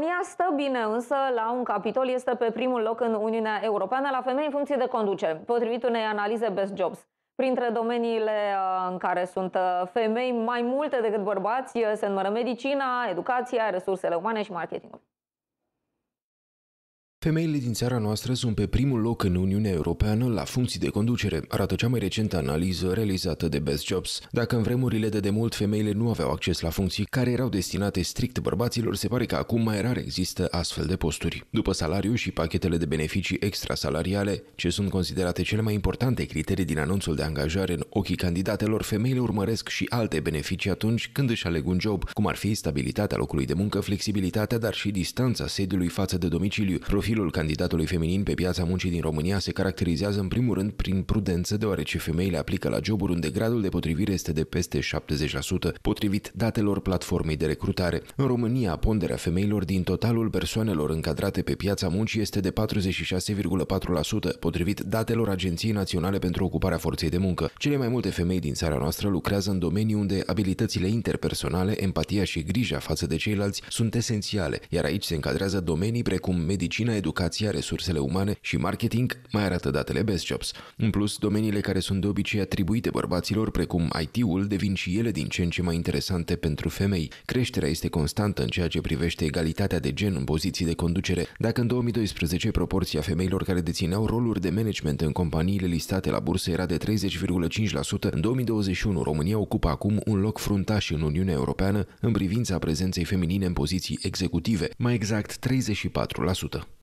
România stă bine, însă la un capitol este pe primul loc în Uniunea Europeană la femei în funcție de conducere, potrivit unei analize Best Jobs. Printre domeniile uh, în care sunt uh, femei mai multe decât bărbați uh, se numără medicina, educația, resursele umane și marketingul. Femeile din țara noastră sunt pe primul loc în Uniunea Europeană la funcții de conducere, arată cea mai recentă analiză realizată de Best Jobs. Dacă în vremurile de demult femeile nu aveau acces la funcții care erau destinate strict bărbaților, se pare că acum mai rar există astfel de posturi. După salariu și pachetele de beneficii extrasalariale, ce sunt considerate cele mai importante criterii din anunțul de angajare în ochii candidatelor, femeile urmăresc și alte beneficii atunci când își aleg un job, cum ar fi stabilitatea locului de muncă, flexibilitatea, dar și distanța sediului față de domiciliu, profil Profilul candidatului feminin pe piața muncii din România se caracterizează în primul rând prin prudență, deoarece femeile aplică la joburi unde gradul de potrivire este de peste 70%, potrivit datelor platformei de recrutare. În România, ponderea femeilor din totalul persoanelor încadrate pe piața muncii este de 46,4%, potrivit datelor Agenției Naționale pentru Ocuparea Forței de Muncă. Cele mai multe femei din țara noastră lucrează în domenii unde abilitățile interpersonale, empatia și grija față de ceilalți sunt esențiale, iar aici se încadrează domenii precum medicina, educația, resursele umane și marketing, mai arată datele Best Jobs. În plus, domeniile care sunt de obicei atribuite bărbaților, precum IT-ul, devin și ele din ce în ce mai interesante pentru femei. Creșterea este constantă în ceea ce privește egalitatea de gen în poziții de conducere. Dacă în 2012 proporția femeilor care dețineau roluri de management în companiile listate la bursă era de 30,5%, în 2021 România ocupa acum un loc fruntaș în Uniunea Europeană în privința prezenței feminine în poziții executive, mai exact 34%.